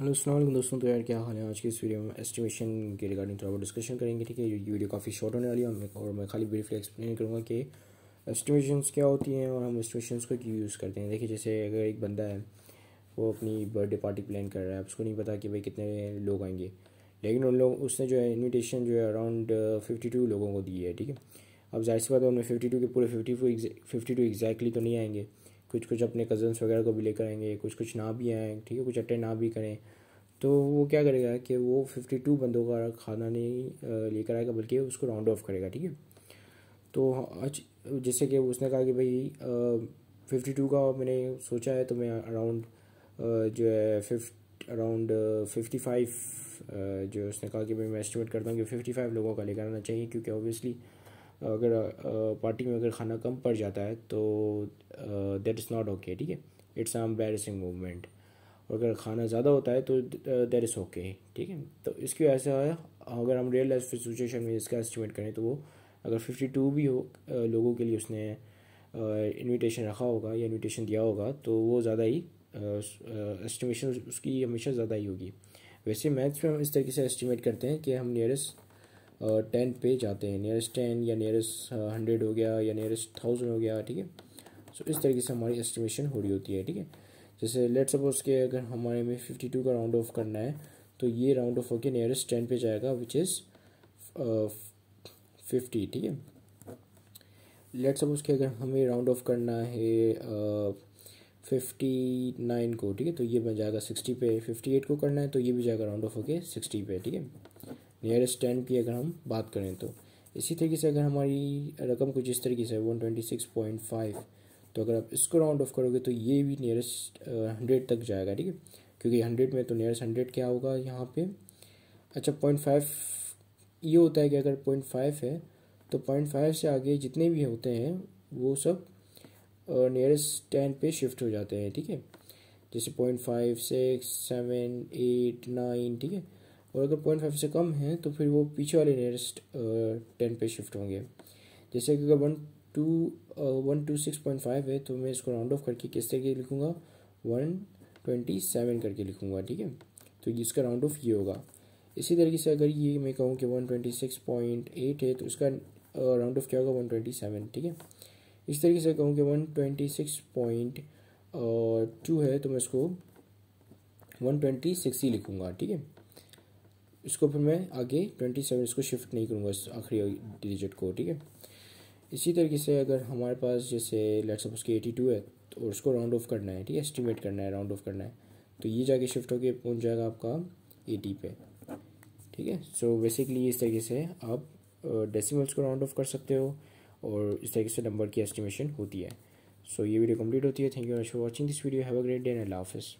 hello अल्लाम दोस्तों तो यार क्या हाल है आज की इस वीडियो में एस्टिमेशन के रिगार्डिंग थोड़ा बहुत डिस्कशन करेंगे ठीक है ये वीडियो काफ़ी शॉर्ट होने वाली है और मैं, खाली ब्रीफली एक्सप्लेन करूँगा कि एस्टिमेशंस क्या होती हैं और हम एस्टिमेशंस को क्यों यूज़ करते हैं देखिए जैसे अगर एक बंदा है वो अपनी बर्थडे पार्टी प्लान कर रहा है उसको नहीं पता कि भाई कितने लोग आएंगे लेकिन उन लोग उसने जो है इन्विटेशन जो है अराउंड फिफ्टी टू लोगों को दी है ठीक है अब जाहिर सी बात है उनमें फिफ्टी टू के पूरे fifty two fifty two exactly तो नहीं आएंगे कुछ कुछ अपने कज़न्स वगैरह को भी लेकर आएंगे कुछ कुछ ना भी आएँ ठीक है कुछ अटेंड ना भी करें तो वो क्या करेगा कि वो फिफ्टी टू बंदों का खाना नहीं लेकर आएगा बल्कि उसको राउंड ऑफ करेगा ठीक है तो आज जैसे कि उसने कहा कि भाई फिफ्टी टू का मैंने सोचा है तो मैं अराउंड जो है फिफ्ट अराउंड फिफ्टी फाइव जो उसने कहा कि भाई मैं एस्टिमेट करता हूँ कि फिफ्टी फाइव लोगों का लेकर आना चाहिए क्योंकि ऑब्वियसली अगर पार्टी में अगर खाना कम पड़ जाता है तो देट इज़ नॉट ओके ठीक है इट्स अ एम्बेरसिंग मूवमेंट और अगर खाना ज़्यादा होता है तो देट इज़ ओके ठीक है तो इसकी वजह से अगर हम रियल लाइफ सिचुएशन में इसका एस्टिमेट करें तो वो अगर फिफ्टी टू भी हो लोगों के लिए उसने इनविटेशन रखा होगा या इनविटेशन दिया होगा तो वो ज़्यादा ही एस्टिमेशन उसकी हमेशा ज़्यादा ही होगी वैसे मैथ्स में हम इस तरीके से एस्टिमेट करते हैं कि हम नियरेस्ट टेन पे जाते हैं नियरेस्ट टेन या नियरेस्ट हंड्रेड हो गया या नियरेस्ट थाउजेंड हो गया ठीक है सो इस तरीके से हमारी एस्टिमेशन हो रही होती है ठीक है जैसे लेट सपोज के अगर हमारे में फिफ्टी टू का राउंड ऑफ करना है तो ये राउंड ऑफ होकर नियरेस्ट टेन पे जाएगा विच इज़ फिफ्टी ठीक है लेट सपोज के अगर हमें राउंड ऑफ करना है फिफ्टी नाइन को ठीक है तो ये बन जाएगा सिक्सटी पे फिफ्टी एट को करना है तो ये भी जाएगा राउंड ऑफ होके सिक्सटी पे ठीक है नियरेस्ट टेन की अगर हम बात करें तो इसी तरीके से अगर हमारी रकम कुछ इस तरीके से one twenty six point five तो अगर आप इसको राउंड ऑफ करोगे तो ये भी नियरेस्ट हंड्रेड तक जाएगा ठीक है क्योंकि हंड्रेड में तो नियरेस्ट हंड्रेड क्या होगा यहाँ पे अच्छा पॉइंट फाइव ये होता है कि अगर पॉइंट फाइव है तो पॉइंट फाइव से आगे जितने भी होते हैं वो सब नियरेस्ट टेन पे शिफ्ट हो जाते हैं ठीक है जैसे point five six seven eight nine ठीक है और अगर पॉइंट फाइव से कम है तो फिर वो पीछे वाले नियरेस्ट टेन पे शिफ्ट होंगे जैसे कि अगर one two one two six point five है तो मैं इसको राउंड ऑफ करके किस तरीके लिखूँगा वन ट्वेंटी सेवन करके लिखूँगा ठीक है तो इसका राउंड ऑफ ये होगा इसी तरीके से अगर ये मैं कहूँ कि one twenty six point eight है तो उसका राउंड ऑफ क्या होगा वन ट्वेंटी सेवन ठीक है इस तरीके से कहूँ कि one twenty six point two है तो मैं इसको वन ट्वेंटी सिक्स ही लिखूँगा ठीक है इसको फिर मैं आगे ट्वेंटी सेवन इसको शिफ्ट नहीं करूँगा इस आखिरी डिजिट को ठीक है इसी तरीके से अगर हमारे पास जैसे लेट सपोज के एटी टू है तो उसको राउंड ऑफ करना है ठीक है एस्टिमेट करना है राउंड ऑफ करना है तो ये जाके शिफ्ट होके पहुँच जाएगा आपका एटी पे ठीक है सो बेसिकली इस तरीके से आप डेसीमल्स को राउंड ऑफ कर सकते हो और इस तरीके से नंबर की एस्टिमेशन होती है सो so, ये वीडियो कंप्लीट होती है thank you for watching this video have a great day and हाफिज़